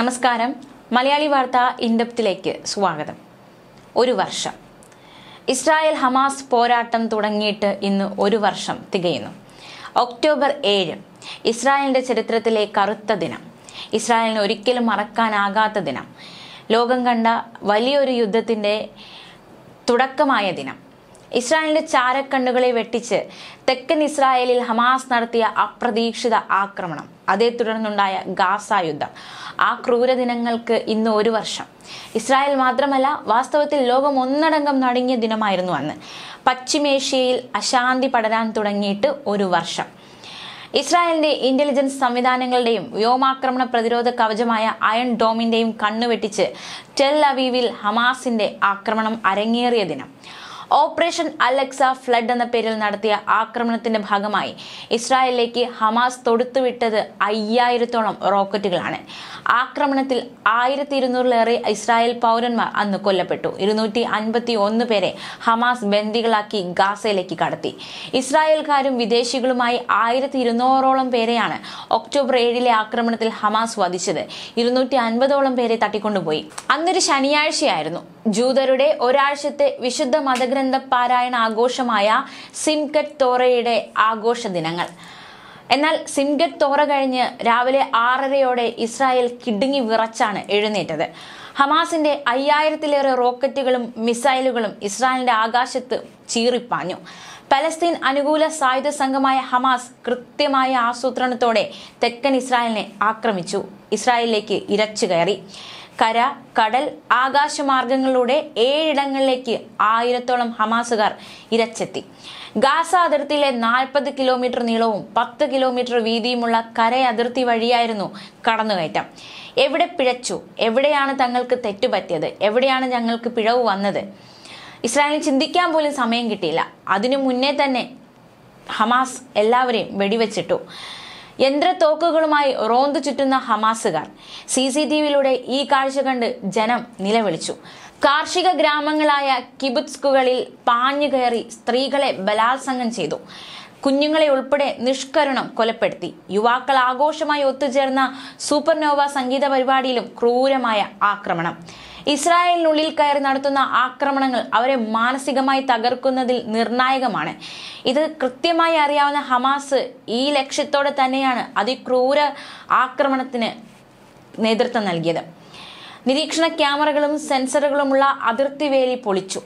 നമസ്കാരം മലയാളി വാർത്ത ഇൻഡപ്തിലേക്ക് സ്വാഗതം ഒരു വർഷം ഇസ്രായേൽ ഹമാസ് പോരാട്ടം തുടങ്ങിയിട്ട് ഇന്ന് ഒരു വർഷം തികയുന്നു ഒക്ടോബർ ഏഴ് ഇസ്രായേലിന്റെ ചരിത്രത്തിലെ കറുത്ത ദിനം ഇസ്രായേലിന് ഒരിക്കലും മറക്കാനാകാത്ത ദിനം ലോകം കണ്ട വലിയൊരു യുദ്ധത്തിന്റെ തുടക്കമായ ദിനം ഇസ്രായേലിന്റെ ചാരക്കണ്ണുകളെ വെട്ടിച്ച് തെക്കൻ ഇസ്രായേലിൽ ഹമാസ് നടത്തിയ അപ്രതീക്ഷിത ആക്രമണം അതേ തുടർന്നുണ്ടായ ഗാസ യുദ്ധം ആ ക്രൂര ദിനങ്ങൾക്ക് ഇന്ന് ഒരു വർഷം ഇസ്രായേൽ മാത്രമല്ല വാസ്തവത്തിൽ ലോകം ഒന്നടങ്കം നടുങ്ങിയ ദിനമായിരുന്നു അന്ന് പശ്ചിമേഷ്യയിൽ അശാന്തി പടരാൻ തുടങ്ങിയിട്ട് ഒരു വർഷം ഇസ്രായേലിന്റെ ഇന്റലിജൻസ് സംവിധാനങ്ങളുടെയും വ്യോമാക്രമണ പ്രതിരോധ കവചമായ അയൺ ഡോമിന്റെയും കണ്ണുവെട്ടിച്ച് ടെൽ അവീവിൽ ഹമാസിന്റെ ആക്രമണം അരങ്ങേറിയ ദിനം ഓപ്പറേഷൻ അലക്സ ഫ്ലഡ് എന്ന പേരിൽ നടത്തിയ ആക്രമണത്തിന്റെ ഭാഗമായി ഇസ്രായേലിലേക്ക് ഹമാസ് തൊടുത്തുവിട്ടത് അയ്യായിരത്തോളം റോക്കറ്റുകളാണ് ആക്രമണത്തിൽ ആയിരത്തി ഇരുന്നൂറിലേറെ ഇസ്രായേൽ പൗരന്മാർ അന്ന് കൊല്ലപ്പെട്ടു ഇരുന്നൂറ്റി അൻപത്തി ഒന്ന് പേരെ ഹമാസ് ബന്ദികളാക്കി ഗാസയിലേക്ക് കടത്തി ഇസ്രായേൽക്കാരും വിദേശികളുമായി ആയിരത്തി ഇരുന്നൂറോളം പേരെയാണ് ഒക്ടോബർ ഏഴിലെ ആക്രമണത്തിൽ ഹമാസ് വധിച്ചത് ഇരുന്നൂറ്റി അൻപതോളം പേരെ തട്ടിക്കൊണ്ടുപോയി അന്നൊരു ശനിയാഴ്ചയായിരുന്നു ജൂതരുടെ ഒരാഴ്ചത്തെ വിശുദ്ധ മതഗ്രഹ ഗ്രന്ഥ പാരായണ ആഘോഷമായ സിംഗറ്റ് തോറയുടെ ആഘോഷ ദിനങ്ങൾ എന്നാൽ സിംഗറ്റ് തോറ കഴിഞ്ഞ് രാവിലെ ആറരയോടെ ഇസ്രായേൽ കിടുങ്ങി വിറച്ചാണ് എഴുന്നേറ്റത് ഹമാസിന്റെ അയ്യായിരത്തിലേറെ റോക്കറ്റുകളും മിസൈലുകളും ഇസ്രായേലിന്റെ ആകാശത്ത് ചീറിപ്പാഞ്ഞു പലസ്തീൻ അനുകൂല സായുധ സംഘമായ ഹമാസ് കൃത്യമായ ആസൂത്രണത്തോടെ തെക്കൻ ഇസ്രായേലിനെ ആക്രമിച്ചു ഇസ്രായേലിലേക്ക് ഇരച്ചു കയറി കര കടൽ ആകാശമാർഗങ്ങളിലൂടെ ഏഴിടങ്ങളിലേക്ക് ആയിരത്തോളം ഹമാസുകാർ ഇരച്ചെത്തി ഗാസ അതിർത്തിയിലെ നാൽപ്പത് കിലോമീറ്റർ നീളവും പത്ത് കിലോമീറ്റർ വീതിയുമുള്ള കര അതിർത്തി വഴിയായിരുന്നു കടന്നുകയറ്റം എവിടെ പിഴച്ചു എവിടെയാണ് തങ്ങൾക്ക് തെറ്റുപറ്റിയത് എവിടെയാണ് ഞങ്ങൾക്ക് പിഴവ് വന്നത് ഇസ്രായേലിന് ചിന്തിക്കാൻ പോലും സമയം കിട്ടിയില്ല അതിനു മുന്നേ തന്നെ ഹമാസ് എല്ലാവരെയും വെടിവെച്ചിട്ടു യന്ത്രത്തോക്കുകളുമായി റോന്തു ചുറ്റുന്ന ഹമാസുകാർ സി സി ടി വിയിലൂടെ ഈ കാഴ്ച കണ്ട് ജനം നിലവിളിച്ചു കാർഷിക ഗ്രാമങ്ങളായ കിബുത്സ്കുകളിൽ പാഞ്ഞു കയറി സ്ത്രീകളെ ബലാത്സംഗം ചെയ്തു കുഞ്ഞുങ്ങളെ ഉൾപ്പെടെ നിഷ്കരുണം കൊലപ്പെടുത്തി യുവാക്കൾ ആഘോഷമായി ഒത്തുചേർന്ന സൂപ്പർനോവ സംഗീത പരിപാടിയിലും ക്രൂരമായ ആക്രമണം ഇസ്രായേലിനുള്ളിൽ കയറി നടത്തുന്ന ആക്രമണങ്ങൾ അവരെ മാനസികമായി തകർക്കുന്നതിൽ നിർണായകമാണ് ഇത് കൃത്യമായി അറിയാവുന്ന ഹമാസ് ഈ ലക്ഷ്യത്തോടെ തന്നെയാണ് അതിക്രൂര ആക്രമണത്തിന് നേതൃത്വം നൽകിയത് നിരീക്ഷണ ക്യാമറകളും സെൻസറുകളുമുള്ള അതിർത്തി വേലി പൊളിച്ചു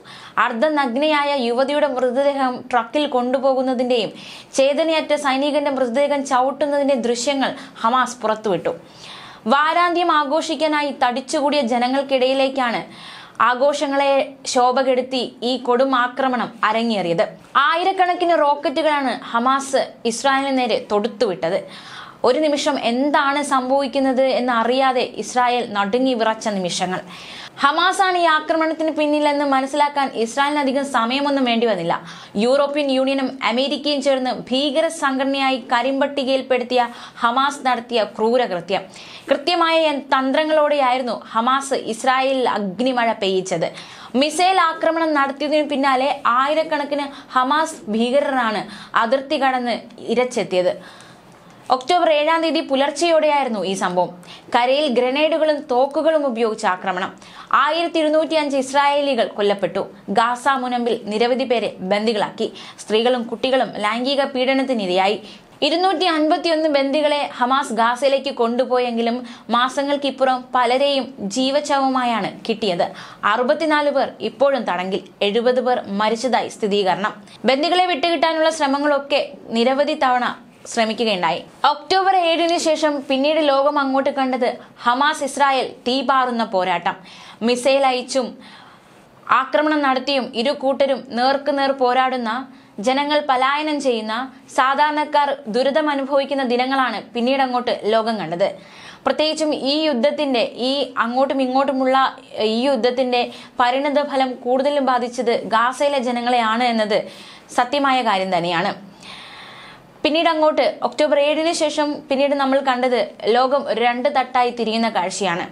അർദ്ധനഗ്നയായ യുവതിയുടെ മൃതദേഹം ട്രക്കിൽ കൊണ്ടുപോകുന്നതിന്റെയും ചേതനയറ്റ സൈനികന്റെ മൃതദേഹം ചവിട്ടുന്നതിന്റെ ദൃശ്യങ്ങൾ ഹമാസ് പുറത്തുവിട്ടു വാരാന്ത്യം ആഘോഷിക്കാനായി തടിച്ചുകൂടിയ ജനങ്ങൾക്കിടയിലേക്കാണ് ആഘോഷങ്ങളെ ശോഭ കെടുത്തി ഈ കൊടും ആക്രമണം അരങ്ങേറിയത് ആയിരക്കണക്കിന് റോക്കറ്റുകളാണ് ഹമാസ് ഇസ്രായേലിന് നേരെ തൊടുത്തുവിട്ടത് ഒരു നിമിഷം എന്താണ് സംഭവിക്കുന്നത് എന്ന് അറിയാതെ ഇസ്രായേൽ നടുങ്ങി വിറച്ച നിമിഷങ്ങൾ ഹമാസാണ് ഈ ആക്രമണത്തിന് പിന്നിലെന്ന് മനസ്സിലാക്കാൻ ഇസ്രായേലിന് അധികം സമയമൊന്നും വേണ്ടി വന്നില്ല യൂറോപ്യൻ യൂണിയനും അമേരിക്കയും ചേർന്ന് ഭീകര സംഘടനയായി കരിമ്പട്ടികയിൽപ്പെടുത്തിയ ഹമാസ് നടത്തിയ ക്രൂരകൃത്യം കൃത്യമായ തന്ത്രങ്ങളോടെയായിരുന്നു ഹമാസ് ഇസ്രായേലിൽ അഗ്നിമഴ പെയ്യിച്ചത് മിസൈൽ ആക്രമണം നടത്തിയതിനു പിന്നാലെ ആയിരക്കണക്കിന് ഹമാസ് ഭീകരരാണ് അതിർത്തി കടന്ന് ഇരച്ചെത്തിയത് ഒക്ടോബർ ഏഴാം തീയതി പുലർച്ചെയോടെയായിരുന്നു ഈ സംഭവം കരയിൽ ഗ്രനേഡുകളും തോക്കുകളും ഉപയോഗിച്ച ആക്രമണം ആയിരത്തി ഇരുന്നൂറ്റി അഞ്ച് ഇസ്രായേലികൾ കൊല്ലപ്പെട്ടു ഗാസ മുനമ്പിൽ നിരവധി പേരെ ബന്ദികളാക്കി സ്ത്രീകളും കുട്ടികളും ലൈംഗിക പീഡനത്തിനിരയായി ഇരുന്നൂറ്റി അൻപത്തിയൊന്ന് ബന്ദികളെ ഹമാസ് ഗാസയിലേക്ക് കൊണ്ടുപോയെങ്കിലും മാസങ്ങൾക്കിപ്പുറം പലരെയും ജീവചവുമായാണ് കിട്ടിയത് അറുപത്തിനാല് പേർ ഇപ്പോഴും തടങ്കിൽ എഴുപത് പേർ മരിച്ചതായി സ്ഥിരീകരണം ബന്ദികളെ വിട്ടുകിട്ടാനുള്ള ശ്രമങ്ങളൊക്കെ നിരവധി തവണ ശ്രമിക്കുകയുണ്ടായി ഒക്ടോബർ ഏഴിന് ശേഷം പിന്നീട് ലോകം അങ്ങോട്ട് കണ്ടത് ഹമാസ് ഇസ്രായേൽ തീപാറുന്ന പോരാട്ടം മിസൈൽ അയച്ചും ആക്രമണം നടത്തിയും ഇരു കൂട്ടരും നേർക്കുനേർ പോരാടുന്ന ജനങ്ങൾ പലായനം ചെയ്യുന്ന സാധാരണക്കാർ ദുരിതം അനുഭവിക്കുന്ന ദിനങ്ങളാണ് പിന്നീട് അങ്ങോട്ട് ലോകം കണ്ടത് പ്രത്യേകിച്ചും ഈ യുദ്ധത്തിന്റെ ഈ അങ്ങോട്ടും ഇങ്ങോട്ടുമുള്ള ഈ യുദ്ധത്തിന്റെ പരിണിത ഫലം കൂടുതലും ബാധിച്ചത് ഗാസയിലെ ജനങ്ങളെയാണ് എന്നത് സത്യമായ കാര്യം തന്നെയാണ് പിന്നീട് അങ്ങോട്ട് ഒക്ടോബർ ഏഴിന് ശേഷം പിന്നീട് നമ്മൾ കണ്ടത് ലോകം രണ്ട് തട്ടായി തിരിയുന്ന കാഴ്ചയാണ്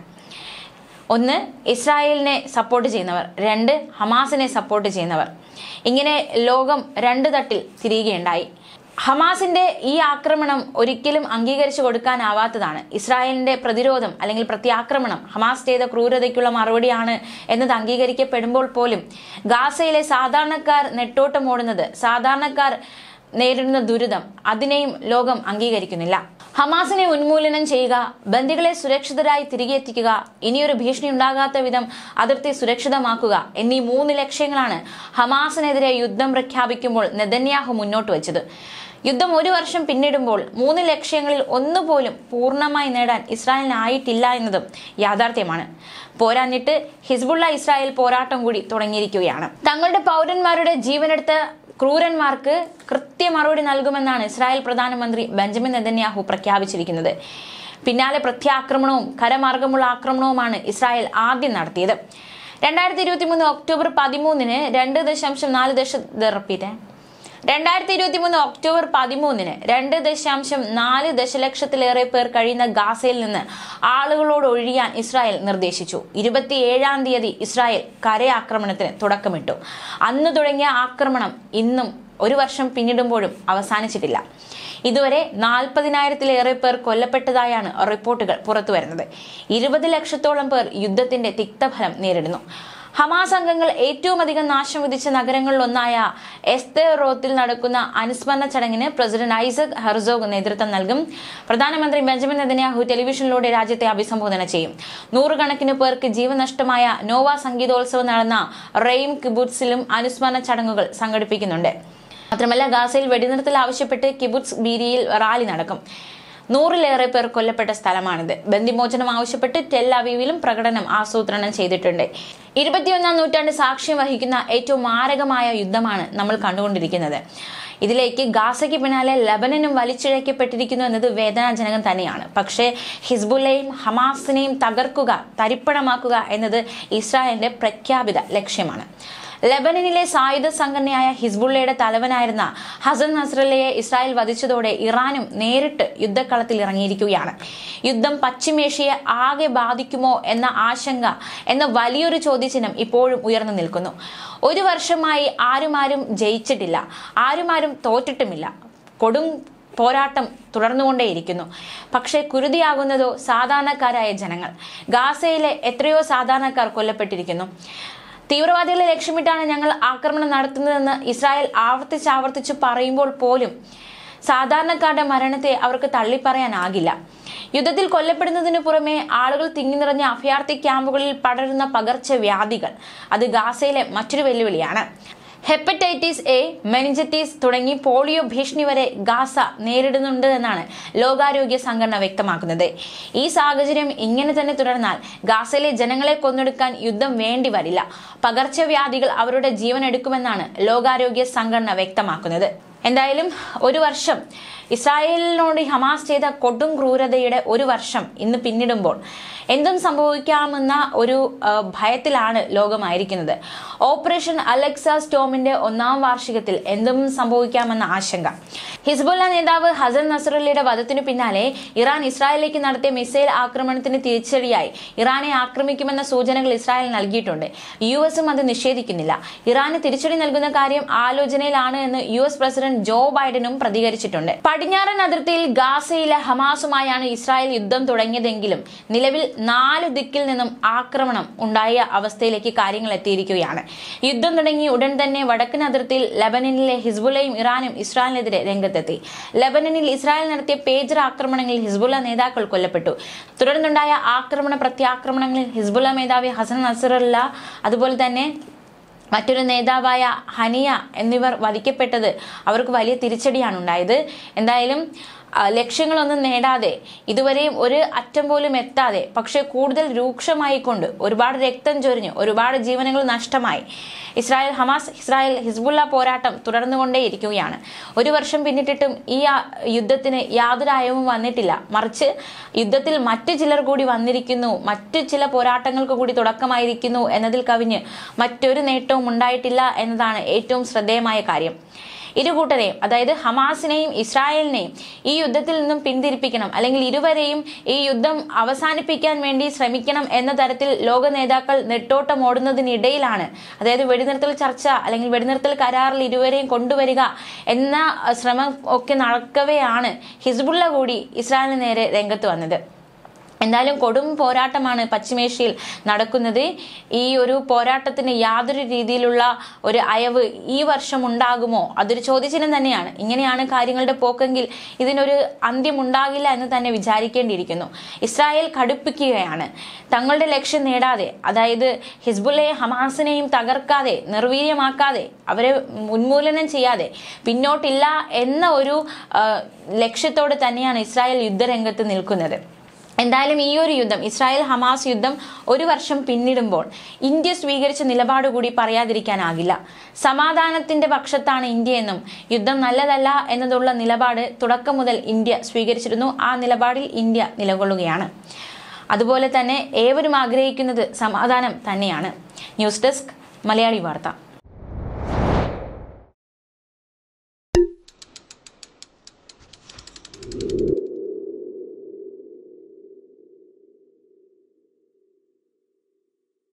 ഒന്ന് ഇസ്രായേലിനെ സപ്പോർട്ട് ചെയ്യുന്നവർ രണ്ട് ഹമാസിനെ സപ്പോർട്ട് ചെയ്യുന്നവർ ഇങ്ങനെ ലോകം രണ്ട് തട്ടിൽ തിരിയുകയുണ്ടായി ഹമാസിന്റെ ഈ ആക്രമണം ഒരിക്കലും അംഗീകരിച്ചു കൊടുക്കാനാവാത്തതാണ് ഇസ്രായേലിന്റെ പ്രതിരോധം അല്ലെങ്കിൽ പ്രത്യാക്രമണം ഹമാസ് ചെയ്ത ക്രൂരതയ്ക്കുള്ള മറുപടിയാണ് എന്നത് അംഗീകരിക്കപ്പെടുമ്പോൾ പോലും ഗാസയിലെ സാധാരണക്കാർ നെട്ടോട്ടമോടുന്നത് സാധാരണക്കാർ നേരിടുന്ന ദുരിതം അതിനെയും ലോകം അംഗീകരിക്കുന്നില്ല ഹമാസിനെ ഉന്മൂലനം ചെയ്യുക ബന്ദികളെ സുരക്ഷിതരായി തിരികെ എത്തിക്കുക ഇനിയൊരു ഭീഷണി ഉണ്ടാകാത്ത വിധം അതിർത്തി സുരക്ഷിതമാക്കുക എന്നീ മൂന്ന് ലക്ഷ്യങ്ങളാണ് ഹമാസിനെതിരെ യുദ്ധം പ്രഖ്യാപിക്കുമ്പോൾ നെതന്യാഹു മുന്നോട്ട് വെച്ചത് യുദ്ധം ഒരു വർഷം പിന്നിടുമ്പോൾ മൂന്ന് ലക്ഷ്യങ്ങളിൽ ഒന്നുപോലും പൂർണ്ണമായി നേടാൻ ഇസ്രായേലിനായിട്ടില്ല എന്നതും യാഥാർത്ഥ്യമാണ് പോരാഞ്ഞിട്ട് ഹിസ്ബുള്ള ഇസ്രായേൽ പോരാട്ടം കൂടി തുടങ്ങിയിരിക്കുകയാണ് തങ്ങളുടെ പൗരന്മാരുടെ ജീവനെടുത്ത് ക്രൂരന്മാർക്ക് കൃത്യ മറുപടി നൽകുമെന്നാണ് ഇസ്രായേൽ പ്രധാനമന്ത്രി ബെഞ്ചമിൻ നെതന്യാഹു പ്രഖ്യാപിച്ചിരിക്കുന്നത് പിന്നാലെ പ്രത്യാക്രമണവും കരമാർഗമുള്ള ആക്രമണവുമാണ് ഇസ്രായേൽ ആദ്യം നടത്തിയത് രണ്ടായിരത്തി ഇരുപത്തി മൂന്ന് ഒക്ടോബർ പതിമൂന്നിന് രണ്ട് ദശാംശം നാല് ദശ റിപ്പീറ്റ് രണ്ടായിരത്തി ഇരുപത്തി മൂന്ന് ഒക്ടോബർ പതിമൂന്നിന് രണ്ട് ദശാംശം നാല് ദശലക്ഷത്തിലേറെ പേർ കഴിയുന്ന ഗാസയിൽ നിന്ന് ആളുകളോട് ഒഴിയാൻ ഇസ്രായേൽ നിർദ്ദേശിച്ചു ഇരുപത്തിയേഴാം തീയതി ഇസ്രായേൽ കരയാക്രമണത്തിന് തുടക്കമിട്ടു അന്ന് തുടങ്ങിയ ആക്രമണം ഇന്നും ഒരു വർഷം പിന്നിടുമ്പോഴും അവസാനിച്ചിട്ടില്ല ഇതുവരെ നാൽപ്പതിനായിരത്തിലേറെ പേർ കൊല്ലപ്പെട്ടതായാണ് റിപ്പോർട്ടുകൾ പുറത്തുവരുന്നത് ഇരുപത് ലക്ഷത്തോളം പേർ യുദ്ധത്തിന്റെ തിക്തഫലം നേരിടുന്നു ഹമാസ് അംഗങ്ങൾ ഏറ്റവും അധികം നാശം വിധിച്ച നഗരങ്ങളിലൊന്നായ എസ്തേറോത്തിൽ നടക്കുന്ന അനുസ്മരണ ചടങ്ങിന് പ്രസിഡന്റ് ഐസക് ഹെർസോഗ് നേതൃത്വം നൽകും പ്രധാനമന്ത്രി ബെഞ്ചമിൻ നെതന്യാഹു ടെലിവിഷനിലൂടെ രാജ്യത്തെ അഭിസംബോധന ചെയ്യും നൂറുകണക്കിന് പേർക്ക് ജീവൻ നഷ്ടമായ നോവ സംഗീതോത്സവം നടന്ന റെയിം കിബുട്സിലും അനുസ്മരണ ചടങ്ങുകൾ സംഘടിപ്പിക്കുന്നുണ്ട് മാത്രമല്ല ഗാസയിൽ വെടിനിർത്തൽ ആവശ്യപ്പെട്ട് കിബുട്സ് ബീരിയിൽ റാലി നടക്കും നൂറിലേറെ പേർ കൊല്ലപ്പെട്ട സ്ഥലമാണിത് ബന്ദിമോചനം ആവശ്യപ്പെട്ട് ടെൽ അവീവിലും പ്രകടനം ആസൂത്രണം ചെയ്തിട്ടുണ്ട് ഇരുപത്തിയൊന്നാം നൂറ്റാണ്ട് സാക്ഷ്യം വഹിക്കുന്ന ഏറ്റവും മാരകമായ യുദ്ധമാണ് നമ്മൾ കണ്ടുകൊണ്ടിരിക്കുന്നത് ഇതിലേക്ക് ഗാസയ്ക്ക് പിന്നാലെ ലബനനും വലിച്ചിഴക്കപ്പെട്ടിരിക്കുന്നു എന്നത് വേദനാജനകം തന്നെയാണ് പക്ഷേ ഹിസ്ബുള്ളയും ഹമാസിനെയും തകർക്കുക തരിപ്പണമാക്കുക എന്നത് ഇസ്രായേലിന്റെ പ്രഖ്യാപിത ലക്ഷ്യമാണ് ലബനനിലെ സായുധ സംഘടനയായ ഹിസ്ബുള്ളയുടെ തലവനായിരുന്ന ഹസൻ നസ്രല്ലയെ ഇസ്രായേൽ വധിച്ചതോടെ ഇറാനും നേരിട്ട് യുദ്ധക്കളത്തിൽ ഇറങ്ങിയിരിക്കുകയാണ് യുദ്ധം പശ്ചിമേഷ്യയെ ആകെ ബാധിക്കുമോ എന്ന ആശങ്ക എന്ന വലിയൊരു ചോദ്യചിഹ്നം ഇപ്പോഴും ഉയർന്നു നിൽക്കുന്നു ഒരു വർഷമായി ആരുമാരും ജയിച്ചിട്ടില്ല ആരുമാരും തോറ്റിട്ടുമില്ല കൊടും പോരാട്ടം തുടർന്നുകൊണ്ടേയിരിക്കുന്നു പക്ഷേ കുരുതിയാകുന്നതോ സാധാരണക്കാരായ ജനങ്ങൾ ഗാസയിലെ എത്രയോ സാധാരണക്കാർ കൊല്ലപ്പെട്ടിരിക്കുന്നു തീവ്രവാദികളെ ലക്ഷ്യമിട്ടാണ് ഞങ്ങൾ ആക്രമണം നടത്തുന്നതെന്ന് ഇസ്രായേൽ ആവർത്തിച്ചാവർത്തിച്ച് പറയുമ്പോൾ പോലും സാധാരണക്കാരുടെ മരണത്തെ അവർക്ക് തള്ളിപ്പറയാനാകില്ല യുദ്ധത്തിൽ കൊല്ലപ്പെടുന്നതിനു പുറമെ ആളുകൾ തിങ്ങി നിറഞ്ഞ അഭയാർത്ഥി ക്യാമ്പുകളിൽ പടരുന്ന പകർച്ചവ്യാധികൾ അത് ഗാസയിലെ മറ്റൊരു വെല്ലുവിളിയാണ് ഹെപ്പറ്റൈറ്റിസ് എ മെനിഞ്ചറ്റീസ് തുടങ്ങി പോളിയോ ഭീഷണി വരെ ഗാസ നേരിടുന്നുണ്ട് എന്നാണ് ലോകാരോഗ്യ സംഘടന വ്യക്തമാക്കുന്നത് ഈ സാഹചര്യം ഇങ്ങനെ തന്നെ തുടർന്നാൽ ഗാസയിലെ ജനങ്ങളെ കൊന്നെടുക്കാൻ യുദ്ധം വേണ്ടി വരില്ല പകർച്ചവ്യാധികൾ അവരുടെ ജീവൻ എടുക്കുമെന്നാണ് ലോകാരോഗ്യ സംഘടന വ്യക്തമാക്കുന്നത് എന്തായാലും ഒരു വർഷം ഇസ്രായേലിനോട് ഹമാസ് ചെയ്ത കൊടും ക്രൂരതയുടെ ഒരു വർഷം ഇന്ന് പിന്നിടുമ്പോൾ എന്തും സംഭവിക്കാമെന്ന ഒരു ഭയത്തിലാണ് ലോകമായിരിക്കുന്നത് ഓപ്പറേഷൻ അലക്സ സ്റ്റോമിന്റെ ഒന്നാം വാർഷികത്തിൽ എന്തും സംഭവിക്കാമെന്ന ആശങ്ക ഹിസ്ബുല്ല നേതാവ് ഹസൻ നസറുല്ലയുടെ വധത്തിനു പിന്നാലെ ഇറാൻ ഇസ്രായേലിലേക്ക് നടത്തിയ മിസൈൽ ആക്രമണത്തിന് തിരിച്ചടിയായി ഇറാനെ ആക്രമിക്കുമെന്ന സൂചനകൾ ഇസ്രായേൽ നൽകിയിട്ടുണ്ട് യു എസും അത് നിഷേധിക്കുന്നില്ല ഇറാന് തിരിച്ചടി നൽകുന്ന കാര്യം ആലോചനയിലാണ് എന്ന് യു എസ് പ്രസിഡന്റ് ജോ ബൈഡനും പ്രതികരിച്ചിട്ടുണ്ട് പടിഞ്ഞാറൻ അതിർത്തിയിൽ ഗാസയിലെ ഹമാസുമായാണ് ഇസ്രായേൽ യുദ്ധം തുടങ്ങിയതെങ്കിലും നിലവിൽ നാല് ദിക്കിൽ നിന്നും ആക്രമണം ഉണ്ടായ അവസ്ഥയിലേക്ക് കാര്യങ്ങൾ എത്തിയിരിക്കുകയാണ് യുദ്ധം തുടങ്ങി ഉടൻ തന്നെ വടക്കൻ അതിർത്തിയിൽ ലബനനിലെ ഹിസ്ബുലയും ഇറാനും ഇസ്രായേലിനെതിരെ രംഗത്തെത്തി ലബനനിൽ ഇസ്രായേൽ നടത്തിയ പേജർ ആക്രമണങ്ങളിൽ ഹിസ്ബുല നേതാക്കൾ കൊല്ലപ്പെട്ടു തുടർന്നുണ്ടായ ആക്രമണ പ്രത്യാക്രമണങ്ങളിൽ ഹിസ്ബുല മേധാവി ഹസൻ നസറല്ല അതുപോലെ തന്നെ മറ്റൊരു നേതാവായ ഹനിയ എന്നിവർ വധിക്കപ്പെട്ടത് അവർക്ക് വലിയ തിരിച്ചടിയാണ് ഉണ്ടായത് എന്തായാലും ലക്ഷ്യങ്ങളൊന്നും നേടാതെ ഇതുവരെയും ഒരു അറ്റം പോലും എത്താതെ പക്ഷേ കൂടുതൽ രൂക്ഷമായിക്കൊണ്ട് ഒരുപാട് രക്തം ചൊരിഞ്ഞ് ഒരുപാട് ജീവനങ്ങൾ നഷ്ടമായി ഇസ്രായേൽ ഹമാസ് ഇസ്രായേൽ ഹിസ്ബുള്ള പോരാട്ടം തുടർന്നുകൊണ്ടേയിരിക്കുകയാണ് ഒരു വർഷം പിന്നിട്ടിട്ടും ഈ യുദ്ധത്തിന് യാതൊരു അയവും വന്നിട്ടില്ല മറിച്ച് യുദ്ധത്തിൽ മറ്റു ചിലർ കൂടി വന്നിരിക്കുന്നു മറ്റു ചില പോരാട്ടങ്ങൾക്ക് കൂടി തുടക്കമായിരിക്കുന്നു എന്നതിൽ കവിഞ്ഞ് മറ്റൊരു നേട്ടവും ഉണ്ടായിട്ടില്ല എന്നതാണ് ഏറ്റവും ശ്രദ്ധേയമായ കാര്യം ഇരുകൂട്ടരെയും അതായത് ഹമാസിനെയും ഇസ്രായേലിനെയും ഈ യുദ്ധത്തിൽ നിന്നും പിന്തിരിപ്പിക്കണം അല്ലെങ്കിൽ ഇരുവരെയും ഈ യുദ്ധം അവസാനിപ്പിക്കാൻ വേണ്ടി ശ്രമിക്കണം എന്ന തരത്തിൽ ലോക നേതാക്കൾ നെട്ടോട്ടം ഓടുന്നതിനിടയിലാണ് അതായത് വെടിനിർത്തൽ ചർച്ച അല്ലെങ്കിൽ വെടിനിർത്തൽ കരാറിൽ ഇരുവരെയും കൊണ്ടുവരിക എന്ന ശ്രമം ഒക്കെ നടക്കവെയാണ് ഹിസ്ബുള്ള കൂടി ഇസ്രായേലിന് നേരെ രംഗത്ത് വന്നത് എന്തായാലും കൊടും പോരാട്ടമാണ് പശ്ചിമേഷ്യയിൽ നടക്കുന്നത് ഈ ഒരു പോരാട്ടത്തിന് യാതൊരു രീതിയിലുള്ള ഒരു അയവ് ഈ വർഷം ഉണ്ടാകുമോ അതൊരു ചോദ്യചിഹ്നം തന്നെയാണ് ഇങ്ങനെയാണ് കാര്യങ്ങളുടെ പോക്കെങ്കിൽ ഇതിനൊരു അന്ത്യം ഉണ്ടാകില്ല എന്ന് തന്നെ വിചാരിക്കേണ്ടിയിരിക്കുന്നു ഇസ്രായേൽ കടുപ്പിക്കുകയാണ് തങ്ങളുടെ ലക്ഷ്യം നേടാതെ അതായത് ഹിസ്ബുലെ ഹമാസിനെയും തകർക്കാതെ നിർവീര്യമാക്കാതെ അവരെ ഉന്മൂലനം ചെയ്യാതെ പിന്നോട്ടില്ല എന്ന ഒരു ലക്ഷ്യത്തോടെ തന്നെയാണ് ഇസ്രായേൽ യുദ്ധരംഗത്ത് നിൽക്കുന്നത് എന്തായാലും ഈ ഒരു യുദ്ധം ഇസ്രായേൽ ഹമാസ് യുദ്ധം ഒരു വർഷം പിന്നിടുമ്പോൾ ഇന്ത്യ സ്വീകരിച്ച നിലപാട് കൂടി പറയാതിരിക്കാനാകില്ല സമാധാനത്തിന്റെ പക്ഷത്താണ് ഇന്ത്യ എന്നും യുദ്ധം നല്ലതല്ല എന്നതുള്ള നിലപാട് തുടക്കം മുതൽ ഇന്ത്യ സ്വീകരിച്ചിരുന്നു ആ നിലപാടിൽ ഇന്ത്യ നിലകൊള്ളുകയാണ് അതുപോലെ തന്നെ ഏവരും ആഗ്രഹിക്കുന്നത് സമാധാനം തന്നെയാണ് ന്യൂസ് ഡെസ്ക് മലയാളി വാർത്ത